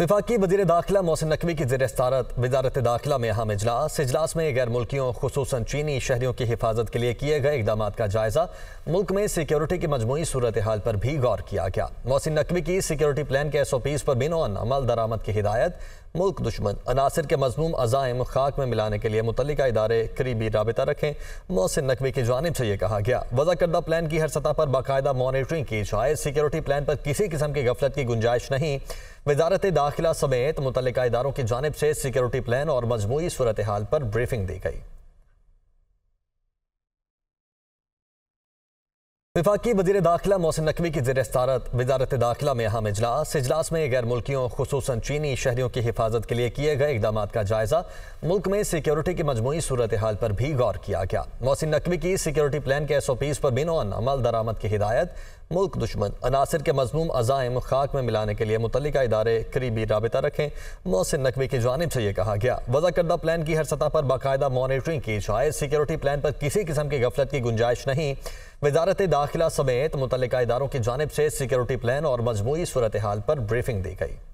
विफाकी वजी दाखिला मोहसिन नकवी की जर सारत वजारत दाखिला में अहम इजलास इजलास में गैर मुल्कियों खसूस चीनी शहरीों की हिफाजत के लिए किए गए इकदाम का जायजा मुल्क में सिक्योरिटी की मजमू सूरत हाल पर भी गौर किया गया मोहसिन नकवी की सिक्योरिटी प्लान के एस ओ पीज पर बिनौन अमल दरामद की हिदायत मुल्क दुश्मन अनासर के मजमूम अजायम खाक में मिलाने के लिए मुतल इदारे करीबी रबता रखें मोहसिन नकवी की जानब से यह कहा गया वजह करदा प्लान की हर सतह पर बाकायदा मॉनिटरिंग की जाए सिक्योरिटी प्लान पर किसी किस्म की गफलत की गुंजाइश नहीं वजारत दाखिला समेत मुतल इदारों की जानब से सिक्योरिटी प्लान और मजमू सूरत हाल पर ब्रीफिंग दी गई विफाकी वजीर दाखिला मोहसिन नकवी की जेर सारत वजारत दाखिला में अहम इजलास इजलास में गैर मुल्कियों खसूस चीनी शहरीों की हिफाजत के लिए किए गए इकदाम का जायजा मुल्क में सिक्योरिटी की मजमू सूरत हाल पर भी गौर किया गया मोहसिन नकवी की सिक्योरिटी प्लान के एस ओ पीज पर बिनौन अमल दरामद की हिदायत मुल्क दुश्मन अनासर के मजमूम अजायम खाक में मिलाने के लिए मुतल इदारे करीबी रबता रखें मोहसिन नकवी की जानब से यह कहा गया वजह करदा प्लान की हर सतह पर बाकायदा मॉनिटरिंग की जाए सिक्योरिटी प्लान पर किसी किस्म की गफलत की गुंजाइश नहीं वजारत दाखिला समेत मुतल इदारों की जानब से सिक्योरिटी प्लान और मजमू सूरत हाल पर ब्रीफिंग दी गई